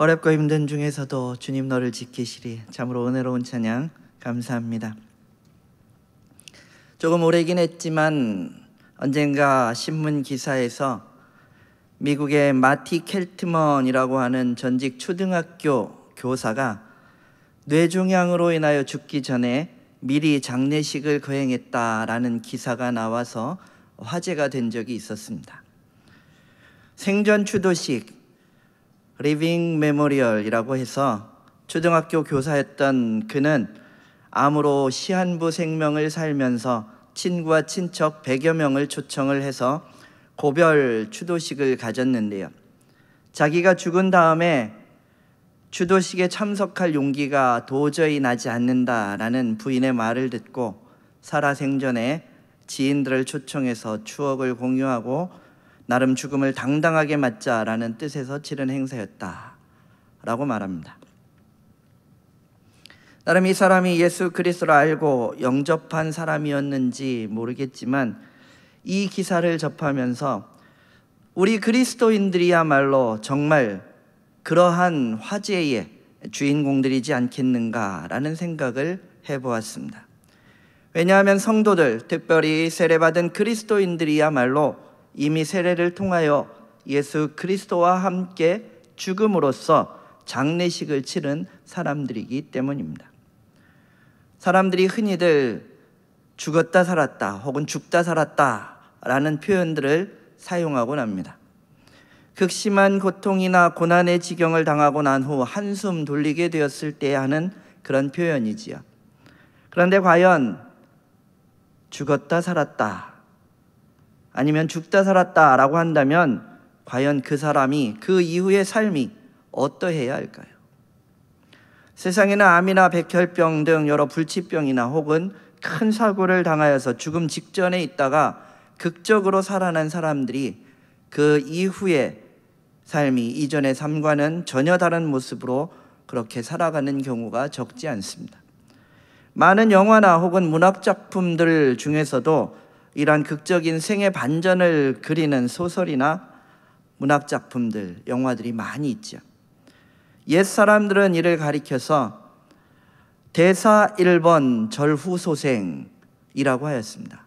어렵고 힘든 중에서도 주님 너를 지키시리 참으로 은혜로운 찬양 감사합니다. 조금 오래긴 했지만 언젠가 신문 기사에서 미국의 마티 켈트먼이라고 하는 전직 초등학교 교사가 뇌종양으로 인하여 죽기 전에 미리 장례식을 거행했다라는 기사가 나와서 화제가 된 적이 있었습니다. 생전 추도식, 리빙 메모리얼이라고 해서 초등학교 교사였던 그는 암으로 시한부 생명을 살면서 친구와 친척 100여 명을 초청을 해서 고별 추도식을 가졌는데요. 자기가 죽은 다음에 추도식에 참석할 용기가 도저히 나지 않는다라는 부인의 말을 듣고 살아생전에 지인들을 초청해서 추억을 공유하고 나름 죽음을 당당하게 맞자라는 뜻에서 치른 행사였다라고 말합니다. 나름 이 사람이 예수 그리스도를 알고 영접한 사람이었는지 모르겠지만 이 기사를 접하면서 우리 그리스도인들이야말로 정말 그러한 화제의 주인공들이지 않겠는가라는 생각을 해보았습니다. 왜냐하면 성도들, 특별히 세례받은 그리스도인들이야말로 이미 세례를 통하여 예수 그리스도와 함께 죽음으로써 장례식을 치른 사람들이기 때문입니다. 사람들이 흔히들 죽었다 살았다 혹은 죽다 살았다 라는 표현들을 사용하곤 합니다. 극심한 고통이나 고난의 지경을 당하고 난 후 한숨 돌리게 되었을 때 하는 그런 표현이지요. 그런데 과연 죽었다 살았다 아니면 죽다 살았다라고 한다면 과연 그 사람이 그 이후의 삶이 어떠해야 할까요? 세상에는 암이나 백혈병 등 여러 불치병이나 혹은 큰 사고를 당하여서 죽음 직전에 있다가 극적으로 살아난 사람들이 그 이후의 삶이 이전의 삶과는 전혀 다른 모습으로 그렇게 살아가는 경우가 적지 않습니다. 많은 영화나 혹은 문학작품들 중에서도 이러한 극적인 생애 반전을 그리는 소설이나 문학 작품들, 영화들이 많이 있죠. 옛 사람들은 이를 가리켜서 대사 1번 절후소생이라고 하였습니다.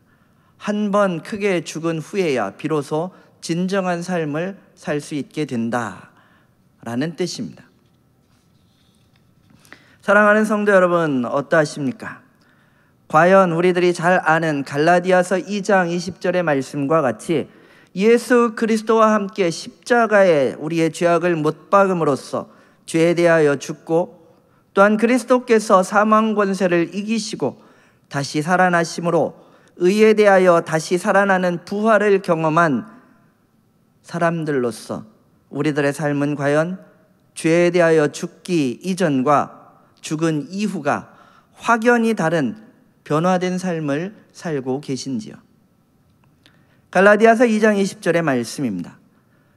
한 번 크게 죽은 후에야 비로소 진정한 삶을 살 수 있게 된다라는 뜻입니다. 사랑하는 성도 여러분, 어떠하십니까? 과연 우리들이 잘 아는 갈라디아서 2장 20절의 말씀과 같이 예수 그리스도와 함께 십자가에 우리의 죄악을 못 박음으로써 죄에 대하여 죽고 또한 그리스도께서 사망 권세를 이기시고 다시 살아나심으로 의에 대하여 다시 살아나는 부활을 경험한 사람들로서 우리들의 삶은 과연 죄에 대하여 죽기 이전과 죽은 이후가 확연히 다른 변화된 삶을 살고 계신지요. 갈라디아서 2장 20절의 말씀입니다.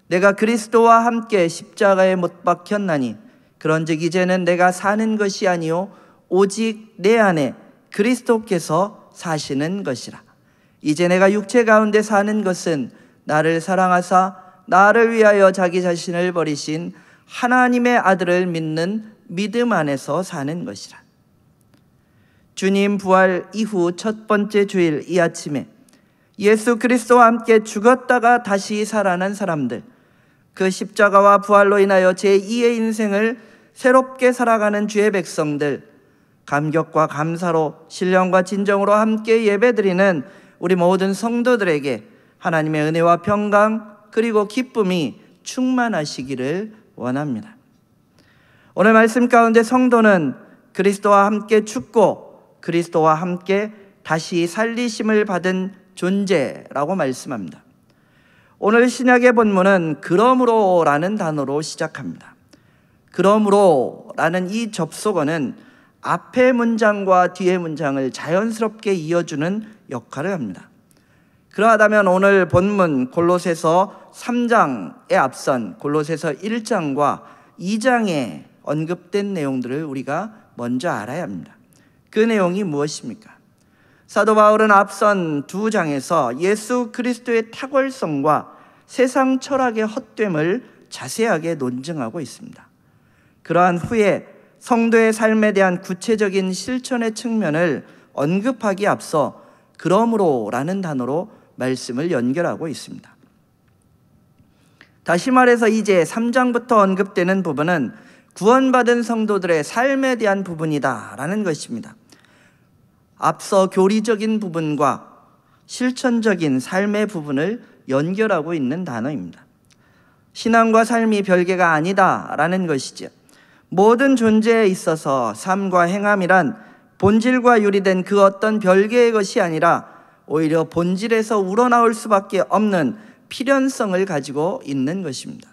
내가 그리스도와 함께 십자가에 못 박혔나니 그런즉 이제는 내가 사는 것이 아니요 오직 내 안에 그리스도께서 사시는 것이라. 이제 내가 육체 가운데 사는 것은 나를 사랑하사 나를 위하여 자기 자신을 버리신 하나님의 아들을 믿는 믿음 안에서 사는 것이라. 주님 부활 이후 첫 번째 주일 이 아침에 예수 그리스도와 함께 죽었다가 다시 살아난 사람들, 그 십자가와 부활로 인하여 제2의 인생을 새롭게 살아가는 주의 백성들, 감격과 감사로 신령과 진정으로 함께 예배드리는 우리 모든 성도들에게 하나님의 은혜와 평강 그리고 기쁨이 충만하시기를 원합니다. 오늘 말씀 가운데 성도는 그리스도와 함께 죽고 그리스도와 함께 다시 살리심을 받은 존재라고 말씀합니다. 오늘 신약의 본문은 그러므로라는 단어로 시작합니다. 그러므로라는 이 접속어는 앞의 문장과 뒤의 문장을 자연스럽게 이어주는 역할을 합니다. 그러하다면 오늘 본문 골로새서 3장에 앞선 골로새서 1장과 2장에 언급된 내용들을 우리가 먼저 알아야 합니다. 그 내용이 무엇입니까? 사도 바울은 앞선 두 장에서 예수 그리스도의 탁월성과 세상 철학의 헛됨을 자세하게 논증하고 있습니다. 그러한 후에 성도의 삶에 대한 구체적인 실천의 측면을 언급하기 앞서 그러므로라는 단어로 말씀을 연결하고 있습니다. 다시 말해서 이제 3장부터 언급되는 부분은 구원받은 성도들의 삶에 대한 부분이다라는 것입니다. 앞서 교리적인 부분과 실천적인 삶의 부분을 연결하고 있는 단어입니다. 신앙과 삶이 별개가 아니다라는 것이죠. 모든 존재에 있어서 삶과 행함이란 본질과 유리된 그 어떤 별개의 것이 아니라 오히려 본질에서 우러나올 수밖에 없는 필연성을 가지고 있는 것입니다.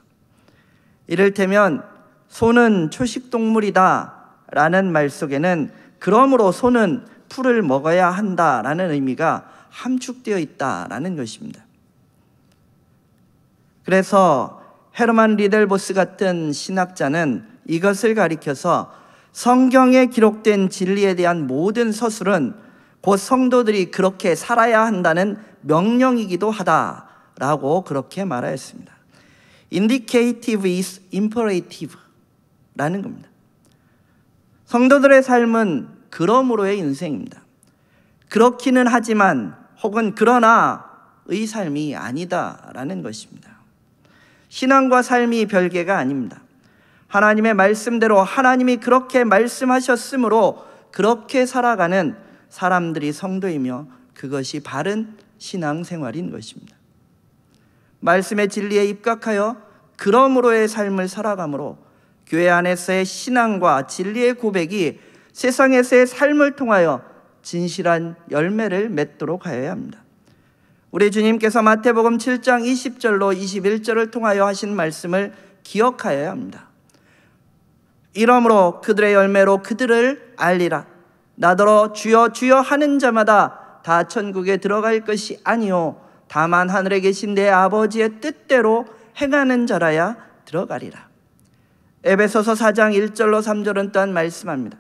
이를테면 소는 초식 동물이다 라는 말 속에는 그러므로 소는 풀을 먹어야 한다라는 의미가 함축되어 있다라는 것입니다. 그래서 헤르만 리델보스 같은 신학자는 이것을 가리켜서 성경에 기록된 진리에 대한 모든 서술은 곧 성도들이 그렇게 살아야 한다는 명령이기도 하다라고 그렇게 말하였습니다. indicative is imperative 라는 겁니다. 성도들의 삶은 그러므로의 인생입니다. 그렇기는 하지만 혹은 그러나의 삶이 아니다라는 것입니다. 신앙과 삶이 별개가 아닙니다. 하나님의 말씀대로 하나님이 그렇게 말씀하셨으므로 그렇게 살아가는 사람들이 성도이며 그것이 바른 신앙생활인 것입니다. 말씀의 진리에 입각하여 그러므로의 삶을 살아가므로 교회 안에서의 신앙과 진리의 고백이 세상에서의 삶을 통하여 진실한 열매를 맺도록 하여야 합니다. 우리 주님께서 마태복음 7장 20절로 21절을 통하여 하신 말씀을 기억하여야 합니다. 이러므로 그들의 열매로 그들을 알리라. 나더러 주여 주여 하는 자마다 다 천국에 들어갈 것이 아니요 다만 하늘에 계신 내 아버지의 뜻대로 행하는 자라야 들어가리라. 에베소서 4장 1절로 3절은 또한 말씀합니다.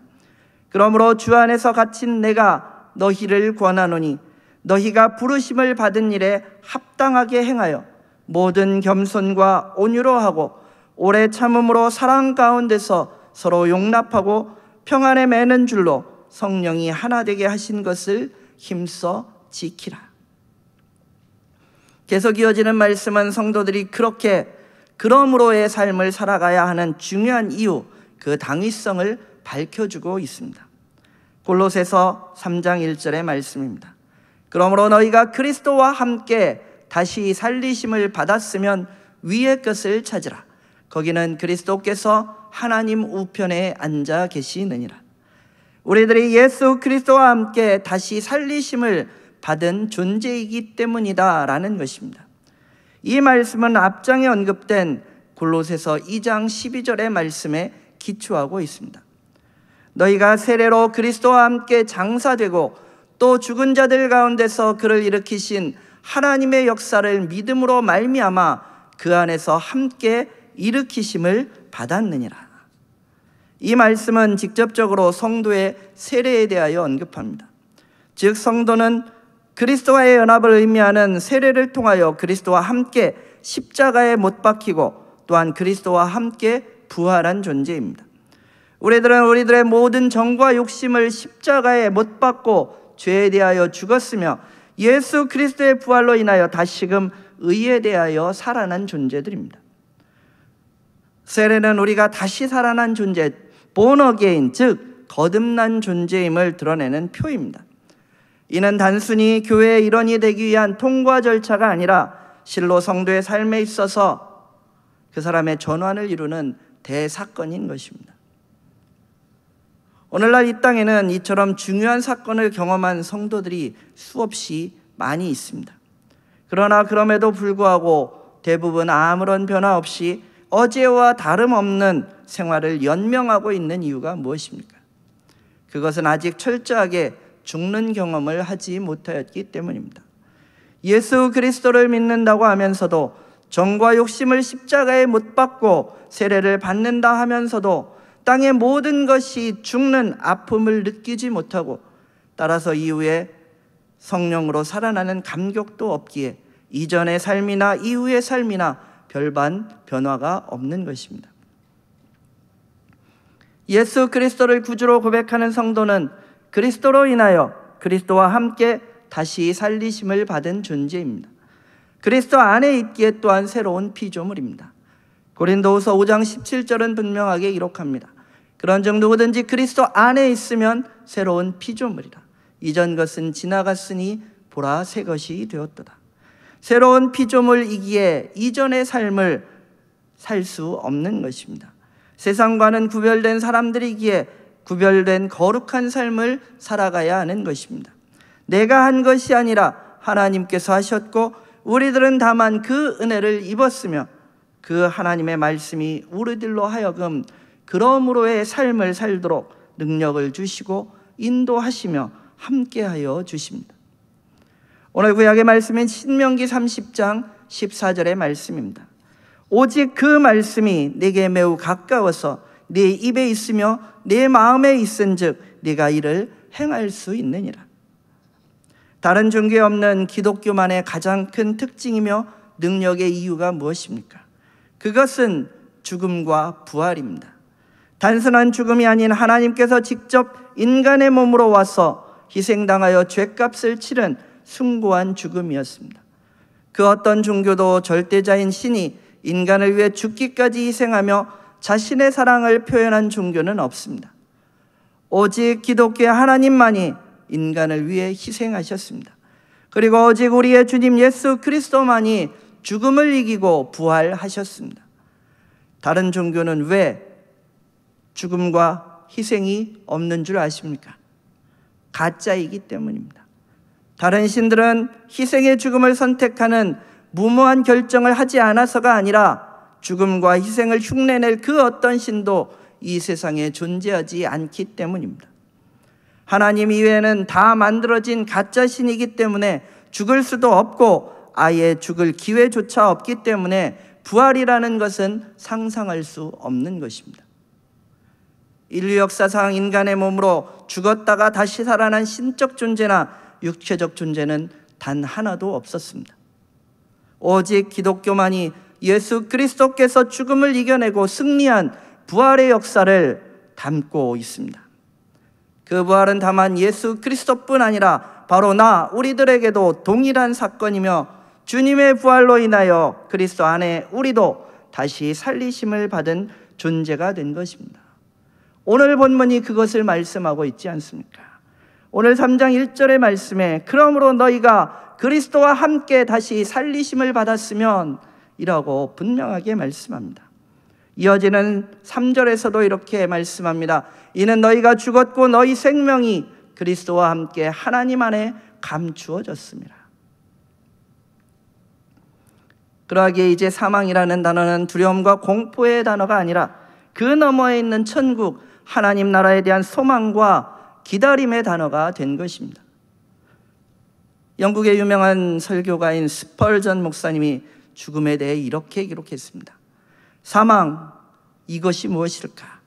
그러므로 주 안에서 갇힌 내가 너희를 권하노니 너희가 부르심을 받은 일에 합당하게 행하여 모든 겸손과 온유로 하고 오래 참음으로 사랑 가운데서 서로 용납하고 평안에 매는 줄로 성령이 하나 되게 하신 것을 힘써 지키라. 계속 이어지는 말씀은 성도들이 그렇게 그러므로의 삶을 살아가야 하는 중요한 이유, 그 당위성을 밝혀주고 있습니다. 골로새서 3장 1절의 말씀입니다. 그러므로 너희가 그리스도와 함께 다시 살리심을 받았으면 위의 것을 찾으라. 거기는 그리스도께서 하나님 우편에 앉아 계시느니라. 우리들이 예수 그리스도와 함께 다시 살리심을 받은 존재이기 때문이다라는 것입니다. 이 말씀은 앞장에 언급된 골로새서 2장 12절의 말씀에 기초하고 있습니다. 너희가 세례로 그리스도와 함께 장사되고 또 죽은 자들 가운데서 그를 일으키신 하나님의 역사를 믿음으로 말미암아 그 안에서 함께 일으키심을 받았느니라. 이 말씀은 직접적으로 성도의 세례에 대하여 언급합니다. 즉 성도는 그리스도와의 연합을 의미하는 세례를 통하여 그리스도와 함께 십자가에 못 박히고 또한 그리스도와 함께 부활한 존재입니다. 우리들은 우리들의 모든 정과 욕심을 십자가에 못 박고 죄에 대하여 죽었으며 예수 그리스도의 부활로 인하여 다시금 의에 대하여 살아난 존재들입니다. 세례는 우리가 다시 살아난 존재, 본어게인, 즉 거듭난 존재임을 드러내는 표입니다. 이는 단순히 교회의 일원이 되기 위한 통과 절차가 아니라 실로 성도의 삶에 있어서 그 사람의 전환을 이루는 대사건인 것입니다. 오늘날 이 땅에는 이처럼 중요한 사건을 경험한 성도들이 수없이 많이 있습니다. 그러나 그럼에도 불구하고 대부분 아무런 변화 없이 어제와 다름없는 생활을 연명하고 있는 이유가 무엇입니까? 그것은 아직 철저하게 죽는 경험을 하지 못하였기 때문입니다. 예수 그리스도를 믿는다고 하면서도 정과 욕심을 십자가에 못 박고 세례를 받는다 하면서도 땅의 모든 것이 죽는 아픔을 느끼지 못하고 따라서 이후에 성령으로 살아나는 감격도 없기에 이전의 삶이나 이후의 삶이나 별반 변화가 없는 것입니다. 예수 그리스도를 구주로 고백하는 성도는 그리스도로 인하여 그리스도와 함께 다시 살리심을 받은 존재입니다. 그리스도 안에 있기에 또한 새로운 피조물입니다. 고린도후서 5장 17절은 분명하게 기록합니다. 그런즉 누구든지 그리스도 안에 있으면 새로운 피조물이라. 이전 것은 지나갔으니 보라 새 것이 되었도다. 새로운 피조물이기에 이전의 삶을 살 수 없는 것입니다. 세상과는 구별된 사람들이기에 구별된 거룩한 삶을 살아가야 하는 것입니다. 내가 한 것이 아니라 하나님께서 하셨고 우리들은 다만 그 은혜를 입었으며 그 하나님의 말씀이 우리들로 하여금 그러므로의 삶을 살도록 능력을 주시고 인도하시며 함께하여 주십니다. 오늘 구약의 말씀인 신명기 30장 14절의 말씀입니다. 오직 그 말씀이 내게 매우 가까워서 네 입에 있으며 내 네 마음에 있은즉 네가 이를 행할 수 있느니라. 다른 종교 없는 기독교만의 가장 큰 특징이며 능력의 이유가 무엇입니까? 그것은 죽음과 부활입니다. 단순한 죽음이 아닌 하나님께서 직접 인간의 몸으로 와서 희생당하여 죄값을 치른 숭고한 죽음이었습니다. 그 어떤 종교도 절대자인 신이 인간을 위해 죽기까지 희생하며 자신의 사랑을 표현한 종교는 없습니다. 오직 기독교의 하나님만이 인간을 위해 희생하셨습니다. 그리고 오직 우리의 주님 예수 그리스도만이 죽음을 이기고 부활하셨습니다. 다른 종교는 왜 죽음과 희생이 없는 줄 아십니까? 가짜이기 때문입니다. 다른 신들은 희생의 죽음을 선택하는 무모한 결정을 하지 않아서가 아니라 죽음과 희생을 흉내낼 그 어떤 신도 이 세상에 존재하지 않기 때문입니다. 하나님 이외에는 다 만들어진 가짜 신이기 때문에 죽을 수도 없고 아예 죽을 기회조차 없기 때문에 부활이라는 것은 상상할 수 없는 것입니다. 인류 역사상 인간의 몸으로 죽었다가 다시 살아난 신적 존재나 육체적 존재는 단 하나도 없었습니다. 오직 기독교만이 예수 그리스도께서 죽음을 이겨내고 승리한 부활의 역사를 담고 있습니다. 그 부활은 다만 예수 그리스도뿐 아니라 바로 나 우리들에게도 동일한 사건이며 주님의 부활로 인하여 그리스도 안에 우리도 다시 살리심을 받은 존재가 된 것입니다. 오늘 본문이 그것을 말씀하고 있지 않습니까? 오늘 3장 1절의 말씀에 그러므로 너희가 그리스도와 함께 다시 살리심을 받았으면 이라고 분명하게 말씀합니다. 이어지는 3절에서도 이렇게 말씀합니다. 이는 너희가 죽었고 너희 생명이 그리스도와 함께 하나님 안에 감추어졌습니다. 그러하기에 이제 사망이라는 단어는 두려움과 공포의 단어가 아니라 그 너머에 있는 천국, 하나님 나라에 대한 소망과 기다림의 단어가 된 것입니다. 영국의 유명한 설교가인 스펄전 목사님이 죽음에 대해 이렇게 기록했습니다. 사망, 이것이 무엇일까?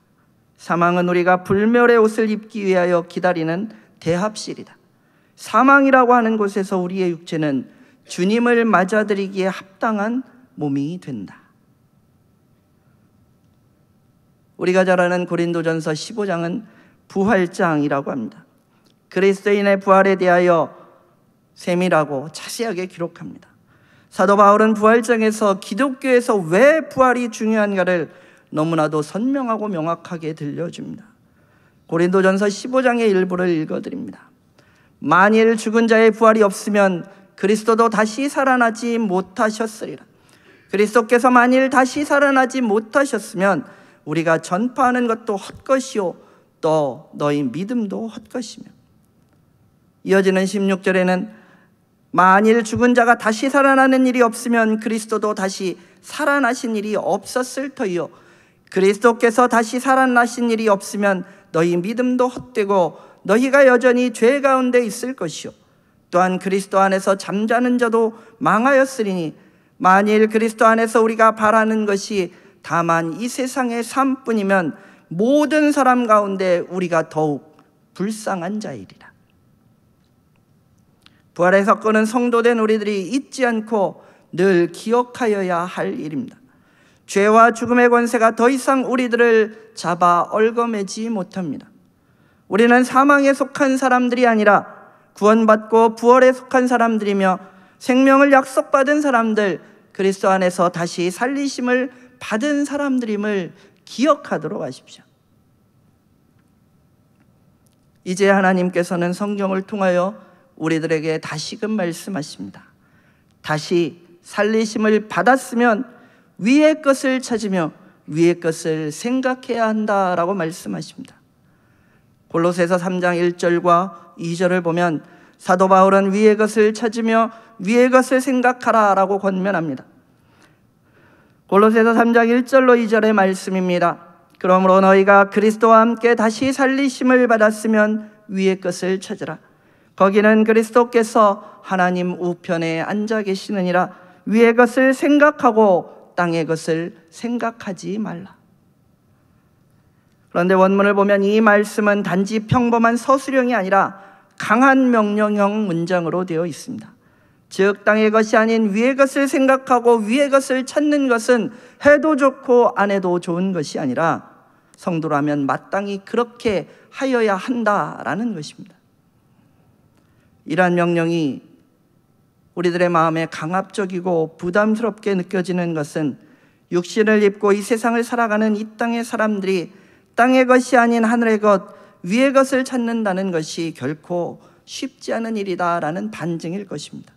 사망은 우리가 불멸의 옷을 입기 위하여 기다리는 대합실이다. 사망이라고 하는 곳에서 우리의 육체는 주님을 맞아들이기에 합당한 몸이 된다. 우리가 잘 아는 고린도전서 15장은 부활장이라고 합니다. 그리스도인의 부활에 대하여 세밀하고 자세하게 기록합니다. 사도 바울은 부활장에서 기독교에서 왜 부활이 중요한가를 너무나도 선명하고 명확하게 들려줍니다. 고린도전서 15장의 일부를 읽어드립니다. 만일 죽은 자의 부활이 없으면 그리스도도 다시 살아나지 못하셨으리라. 그리스도께서 만일 다시 살아나지 못하셨으면 우리가 전파하는 것도 헛것이요 또 너희 믿음도 헛것이며 이어지는 16절에는 만일 죽은 자가 다시 살아나는 일이 없으면 그리스도도 다시 살아나신 일이 없었을 터이요 그리스도께서 다시 살아나신 일이 없으면 너희 믿음도 헛되고 너희가 여전히 죄 가운데 있을 것이요 또한 그리스도 안에서 잠자는 자도 망하였으리니 만일 그리스도 안에서 우리가 바라는 것이 다만 이 세상의 삶뿐이면 모든 사람 가운데 우리가 더욱 불쌍한 자이리라. 부활의서 끄는 성도된 우리들이 잊지 않고 늘 기억하여야 할 일입니다. 죄와 죽음의 권세가 더 이상 우리들을 잡아 얼거매지 못합니다. 우리는 사망에 속한 사람들이 아니라 구원받고 부활에 속한 사람들이며 생명을 약속받은 사람들, 그리스도 안에서 다시 살리심을 받은 사람들임을 기억하도록 하십시오. 이제 하나님께서는 성경을 통하여 우리들에게 다시금 말씀하십니다. 다시 살리심을 받았으면 위의 것을 찾으며 위의 것을 생각해야 한다라고 말씀하십니다. 골로새서 3장 1절과 2절을 보면 사도 바울은 위의 것을 찾으며 위의 것을 생각하라라고 권면합니다. 골로새서 3장 1절로 2절의 말씀입니다. 그러므로 너희가 그리스도와 함께 다시 살리심을 받았으면 위의 것을 찾으라. 거기는 그리스도께서 하나님 우편에 앉아 계시느니라. 위의 것을 생각하고 땅의 것을 생각하지 말라. 그런데 원문을 보면 이 말씀은 단지 평범한 서술형이 아니라 강한 명령형 문장으로 되어 있습니다. 즉 땅의 것이 아닌 위의 것을 생각하고 위의 것을 찾는 것은 해도 좋고 안 해도 좋은 것이 아니라 성도라면 마땅히 그렇게 하여야 한다라는 것입니다. 이러한 명령이 우리들의 마음에 강압적이고 부담스럽게 느껴지는 것은 육신을 입고 이 세상을 살아가는 이 땅의 사람들이 땅의 것이 아닌 하늘의 것, 위의 것을 찾는다는 것이 결코 쉽지 않은 일이다라는 반증일 것입니다.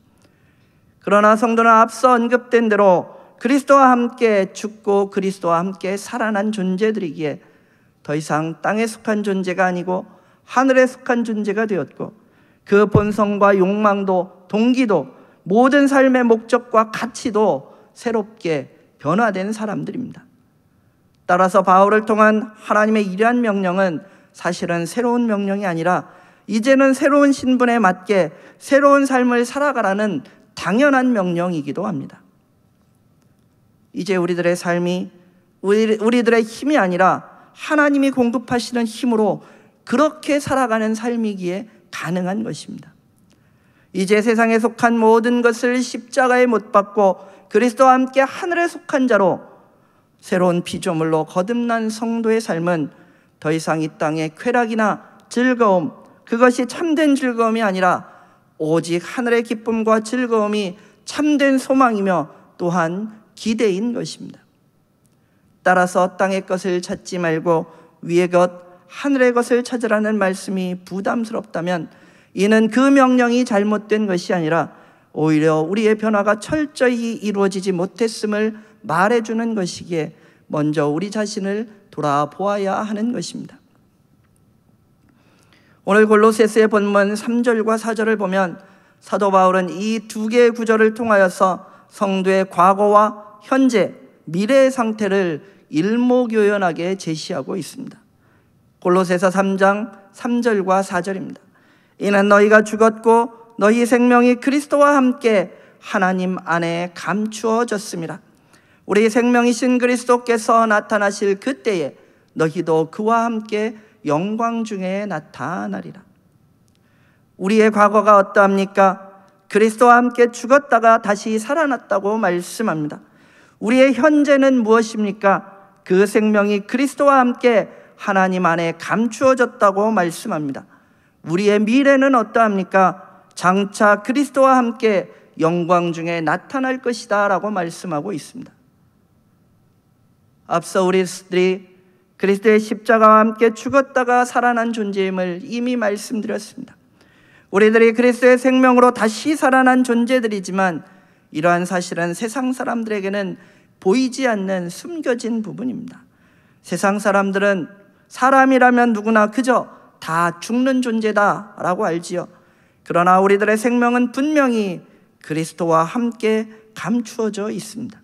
그러나 성도는 앞서 언급된 대로 그리스도와 함께 죽고 그리스도와 함께 살아난 존재들이기에 더 이상 땅에 속한 존재가 아니고 하늘에 속한 존재가 되었고 그 본성과 욕망도 동기도 모든 삶의 목적과 가치도 새롭게 변화된 사람들입니다. 따라서 바울을 통한 하나님의 이러한 명령은 사실은 새로운 명령이 아니라 이제는 새로운 신분에 맞게 새로운 삶을 살아가라는 당연한 명령이기도 합니다. 이제 우리들의 삶이 우리, 우리들의 힘이 아니라 하나님이 공급하시는 힘으로 그렇게 살아가는 삶이기에 가능한 것입니다. 이제 세상에 속한 모든 것을 십자가에 못 박고 그리스도와 함께 하늘에 속한 자로 새로운 피조물로 거듭난 성도의 삶은 더 이상 이 땅의 쾌락이나 즐거움, 그것이 참된 즐거움이 아니라 오직 하늘의 기쁨과 즐거움이 참된 소망이며 또한 기대인 것입니다. 따라서 땅의 것을 찾지 말고 위의 것, 하늘의 것을 찾으라는 말씀이 부담스럽다면 이는 그 명령이 잘못된 것이 아니라 오히려 우리의 변화가 철저히 이루어지지 못했음을 말해주는 것이기에 먼저 우리 자신을 돌아보아야 하는 것입니다. 오늘 골로새서의 본문 3절과 4절을 보면 사도 바울은 이 두 개의 구절을 통하여서 성도의 과거와 현재, 미래의 상태를 일목요연하게 제시하고 있습니다. 골로새서 3장 3절과 4절입니다. 이는 너희가 죽었고 너희 생명이 그리스도와 함께 하나님 안에 감추어졌습니다. 우리 생명이신 그리스도께서 나타나실 그때에 너희도 그와 함께 영광 중에 나타나리라. 우리의 과거가 어떠합니까? 그리스도와 함께 죽었다가 다시 살아났다고 말씀합니다. 우리의 현재는 무엇입니까? 그 생명이 그리스도와 함께 하나님 안에 감추어졌다고 말씀합니다. 우리의 미래는 어떠합니까? 장차 그리스도와 함께 영광 중에 나타날 것이다 라고 말씀하고 있습니다. 앞서 우리들이 그리스도의 십자가와 함께 죽었다가 살아난 존재임을 이미 말씀드렸습니다. 우리들이 그리스도의 생명으로 다시 살아난 존재들이지만 이러한 사실은 세상 사람들에게는 보이지 않는 숨겨진 부분입니다. 세상 사람들은 사람이라면 누구나 그저 다 죽는 존재다라고 알지요. 그러나 우리들의 생명은 분명히 그리스도와 함께 감추어져 있습니다.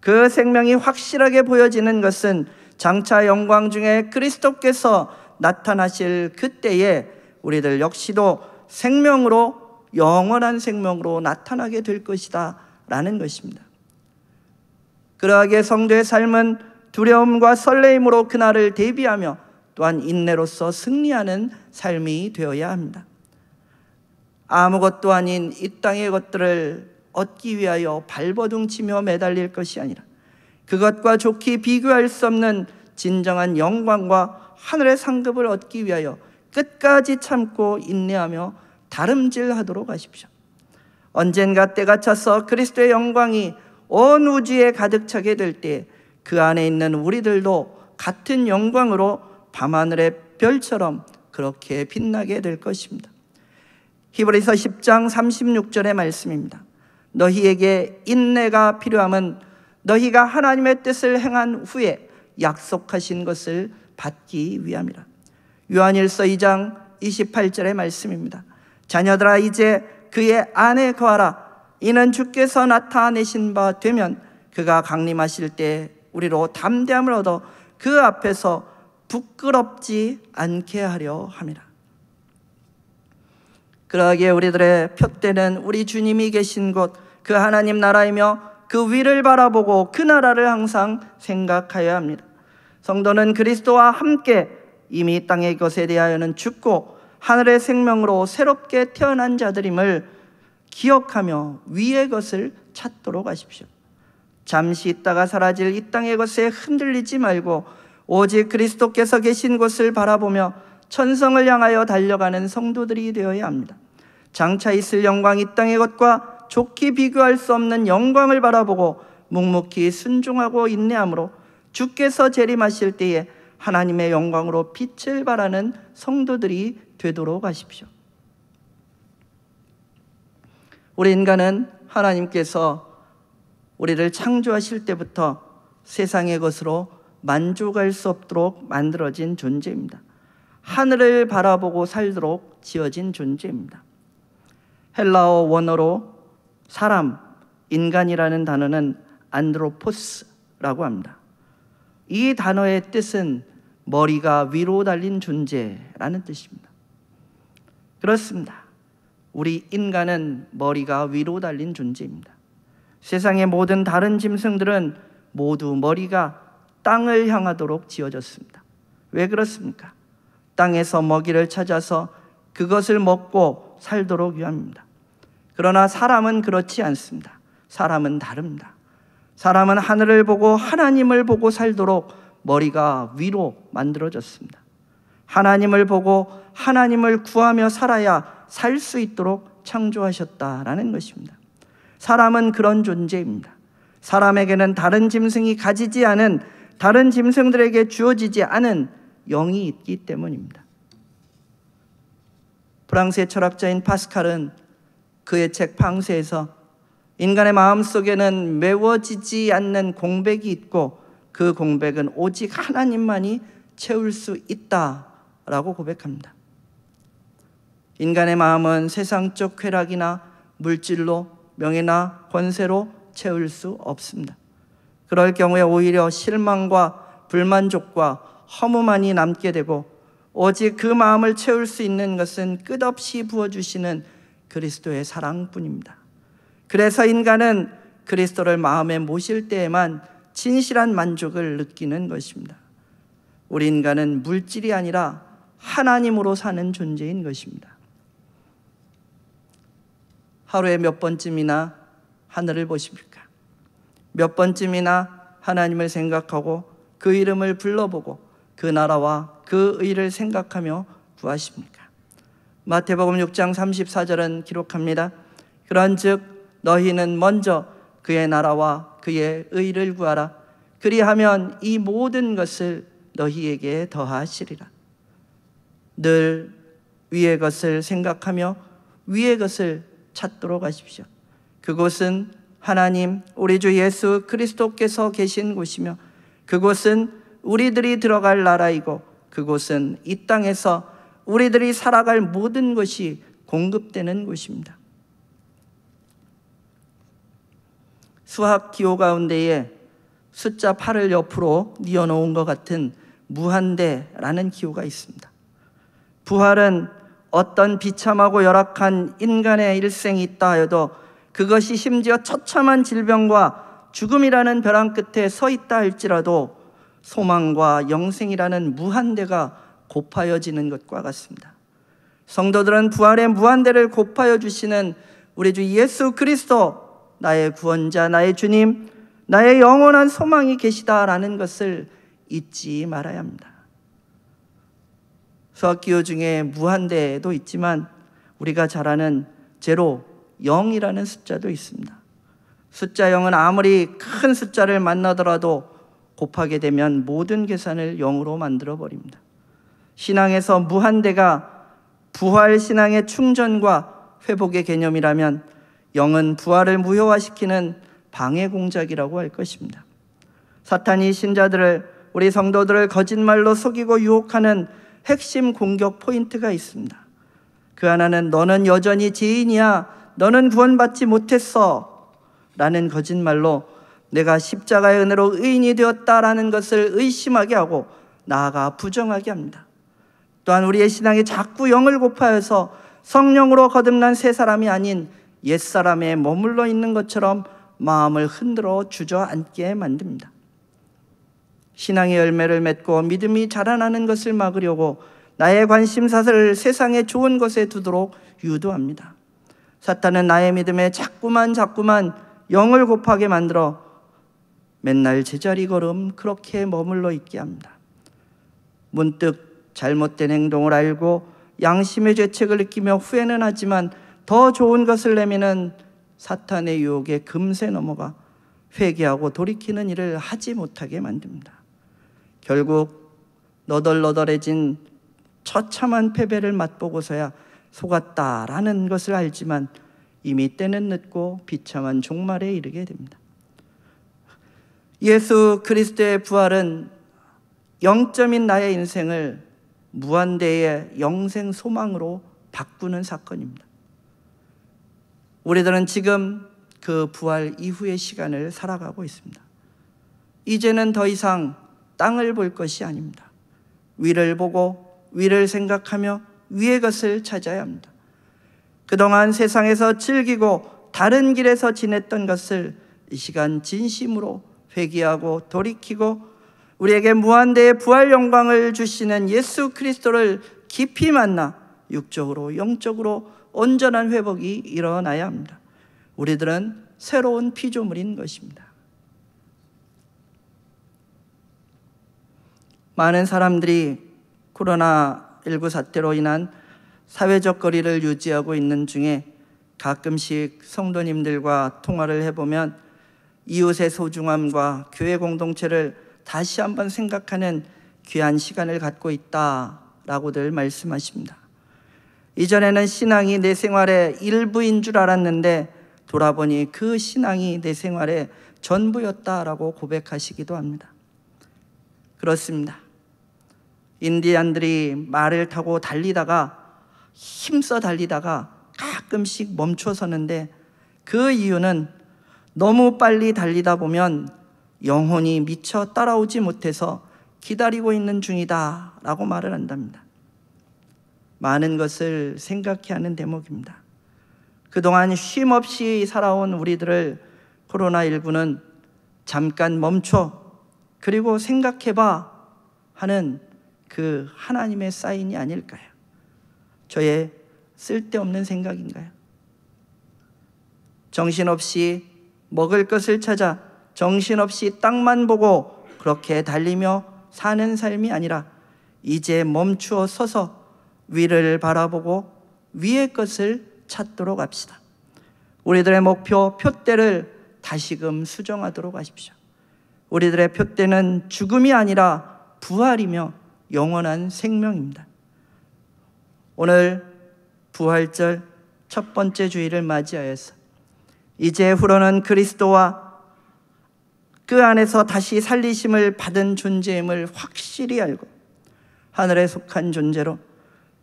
그 생명이 확실하게 보여지는 것은 장차 영광 중에 그리스도께서 나타나실 그때에 우리들 역시도 생명으로 영원한 생명으로 나타나게 될 것이다 라는 것입니다. 그러하게 성도의 삶은 두려움과 설레임으로 그날을 대비하며 또한 인내로서 승리하는 삶이 되어야 합니다. 아무것도 아닌 이 땅의 것들을 얻기 위하여 발버둥 치며 매달릴 것이 아니라 그것과 좋게 비교할 수 없는 진정한 영광과 하늘의 상급을 얻기 위하여 끝까지 참고 인내하며 다름질하도록 하십시오. 언젠가 때가 차서 그리스도의 영광이 온 우주에 가득 차게 될 때 그 안에 있는 우리들도 같은 영광으로 밤하늘의 별처럼 그렇게 빛나게 될 것입니다. 히브리서 10장 36절의 말씀입니다. 너희에게 인내가 필요함은 너희가 하나님의 뜻을 행한 후에 약속하신 것을 받기 위함이라. 요한일서 2장 28절의 말씀입니다. 자녀들아 이제 그의 안에 거하라. 이는 주께서 나타내신 바 되면 그가 강림하실 때 우리로 담대함을 얻어 그 앞에서 부끄럽지 않게 하려 함이라. 그러기에 우리들의 표대는 우리 주님이 계신 곳그 하나님 나라이며 그 위를 바라보고 그 나라를 항상 생각하여야 합니다. 성도는 그리스도와 함께 이미 땅의 것에 대하여는 죽고 하늘의 생명으로 새롭게 태어난 자들임을 기억하며 위의 것을 찾도록 하십시오. 잠시 있다가 사라질 이 땅의 것에 흔들리지 말고 오직 그리스도께서 계신 곳을 바라보며 천성을 향하여 달려가는 성도들이 되어야 합니다. 장차 있을 영광 이 땅의 것과 좋게 비교할 수 없는 영광을 바라보고 묵묵히 순종하고 인내함으로 주께서 재림하실 때에 하나님의 영광으로 빛을 바라는 성도들이 되도록 하십시오. 우리 인간은 하나님께서 우리를 창조하실 때부터 세상의 것으로 만족할 수 없도록 만들어진 존재입니다. 하늘을 바라보고 살도록 지어진 존재입니다. 헬라어 원어로 사람, 인간이라는 단어는 안드로포스라고 합니다. 이 단어의 뜻은 머리가 위로 달린 존재라는 뜻입니다. 그렇습니다. 우리 인간은 머리가 위로 달린 존재입니다. 세상의 모든 다른 짐승들은 모두 머리가 땅을 향하도록 지어졌습니다. 왜 그렇습니까? 땅에서 먹이를 찾아서 그것을 먹고 살도록 위함입니다. 그러나 사람은 그렇지 않습니다. 사람은 다릅니다. 사람은 하늘을 보고 하나님을 보고 살도록 머리가 위로 만들어졌습니다. 하나님을 보고 하나님을 구하며 살아야 살 수 있도록 창조하셨다라는 것입니다. 사람은 그런 존재입니다. 사람에게는 다른 짐승이 가지지 않은 다른 짐승들에게 주어지지 않은 영이 있기 때문입니다. 프랑스의 철학자인 파스칼은 그의 책 방세에서 인간의 마음 속에는 메워지지 않는 공백이 있고 그 공백은 오직 하나님만이 채울 수 있다라고 고백합니다. 인간의 마음은 세상적 쾌락이나 물질로 명예나 권세로 채울 수 없습니다. 그럴 경우에 오히려 실망과 불만족과 허무만이 남게 되고 오직 그 마음을 채울 수 있는 것은 끝없이 부어주시는 그리스도의 사랑뿐입니다. 그래서 인간은 그리스도를 마음에 모실 때에만 진실한 만족을 느끼는 것입니다. 우리 인간은 물질이 아니라 하나님으로 사는 존재인 것입니다. 하루에 몇 번쯤이나 하늘을 보십니까? 몇 번쯤이나 하나님을 생각하고 그 이름을 불러보고 그 나라와 그 의를 생각하며 구하십니까? 마태복음 6장 34절은 기록합니다. 그런즉 너희는 먼저 그의 나라와 그의 의를 구하라. 그리하면 이 모든 것을 너희에게 더하시리라. 늘 위의 것을 생각하며 위의 것을 찾도록 하십시오. 그곳은 하나님 우리 주 예수 그리스도께서 계신 곳이며 그곳은 우리들이 들어갈 나라이고 그곳은 이 땅에서 우리들이 살아갈 모든 것이 공급되는 곳입니다. 수학 기호 가운데에 숫자 8을 옆으로 뉘어놓은 것 같은 무한대라는 기호가 있습니다. 부활은 어떤 비참하고 열악한 인간의 일생이 있다 하여도 그것이 심지어 처참한 질병과 죽음이라는 벼랑 끝에 서 있다 할지라도 소망과 영생이라는 무한대가 곱하여지는 것과 같습니다. 성도들은 부활의 무한대를 고파여 주시는 우리 주 예수 그리스도 나의 구원자 나의 주님 나의 영원한 소망이 계시다라는 것을 잊지 말아야 합니다. 수학기호 중에 무한대도 있지만 우리가 잘 아는 제로 0이라는 숫자도 있습니다. 숫자 0은 아무리 큰 숫자를 만나더라도 곱하게 되면 모든 계산을 0으로 만들어 버립니다. 신앙에서 무한대가 부활 신앙의 충전과 회복의 개념이라면 영은 부활을 무효화시키는 방해 공작이라고 할 것입니다. 사탄이 신자들을 우리 성도들을 거짓말로 속이고 유혹하는 핵심 공격 포인트가 있습니다. 그 하나는 너는 여전히 죄인이야. 너는 구원받지 못했어. 라는 거짓말로 내가 십자가의 은혜로 의인이 되었다라는 것을 의심하게 하고 나아가 부정하게 합니다. 또한 우리의 신앙에 자꾸 영을 곱하여서 성령으로 거듭난 새 사람이 아닌 옛 사람에 머물러 있는 것처럼 마음을 흔들어 주저앉게 만듭니다. 신앙의 열매를 맺고 믿음이 자라나는 것을 막으려고 나의 관심사를 세상의 좋은 것에 두도록 유도합니다. 사탄은 나의 믿음에 자꾸만 자꾸만 영을 곱하게 만들어 맨날 제자리 걸음 그렇게 머물러 있게 합니다. 문득 잘못된 행동을 알고 양심의 죄책을 느끼며 후회는 하지만 더 좋은 것을 내미는 사탄의 유혹에 금세 넘어가 회개하고 돌이키는 일을 하지 못하게 만듭니다. 결국 너덜너덜해진 처참한 패배를 맛보고서야 속았다라는 것을 알지만 이미 때는 늦고 비참한 종말에 이르게 됩니다. 예수 그리스도의 부활은 영점인 나의 인생을 무한대의 영생 소망으로 바꾸는 사건입니다. 우리들은 지금 그 부활 이후의 시간을 살아가고 있습니다. 이제는 더 이상 땅을 볼 것이 아닙니다. 위를 보고 위를 생각하며 위의 것을 찾아야 합니다. 그동안 세상에서 즐기고 다른 길에서 지냈던 것을 이 시간 진심으로 회개하고 돌이키고 우리에게 무한대의 부활 영광을 주시는 예수 그리스도를 깊이 만나 육적으로 영적으로 온전한 회복이 일어나야 합니다. 우리들은 새로운 피조물인 것입니다. 많은 사람들이 코로나19 사태로 인한 사회적 거리를 유지하고 있는 중에 가끔씩 성도님들과 통화를 해보면 이웃의 소중함과 교회 공동체를 다시 한번 생각하는 귀한 시간을 갖고 있다라고들 말씀하십니다. 이전에는 신앙이 내 생활의 일부인 줄 알았는데 돌아보니 그 신앙이 내 생활의 전부였다라고 고백하시기도 합니다. 그렇습니다. 인디안들이 말을 타고 달리다가 힘써 달리다가 가끔씩 멈춰서는데 그 이유는 너무 빨리 달리다 보면 영혼이 미처 따라오지 못해서 기다리고 있는 중이다 라고 말을 한답니다. 많은 것을 생각해 하는 대목입니다. 그동안 쉼 없이 살아온 우리들을 코로나19는 잠깐 멈춰 그리고 생각해봐 하는 그 하나님의 사인이 아닐까요? 저의 쓸데없는 생각인가요? 정신없이 먹을 것을 찾아 정신없이 땅만 보고 그렇게 달리며 사는 삶이 아니라 이제 멈추어 서서 위를 바라보고 위의 것을 찾도록 합시다. 우리들의 목표, 표대를 다시금 수정하도록 하십시오. 우리들의 표대는 죽음이 아니라 부활이며 영원한 생명입니다. 오늘 부활절 첫 번째 주일을 맞이하여서 이제 흐르는 그리스도와 그 안에서 다시 살리심을 받은 존재임을 확실히 알고 하늘에 속한 존재로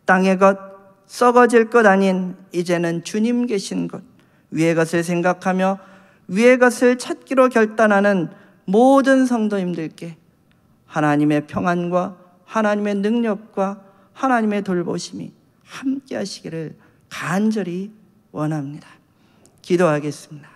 땅의 것, 썩어질 것 아닌 이제는 주님 계신 것, 위의 것을 생각하며 위의 것을 찾기로 결단하는 모든 성도님들께 하나님의 평안과 하나님의 능력과 하나님의 돌보심이 함께 하시기를 간절히 원합니다. 기도하겠습니다.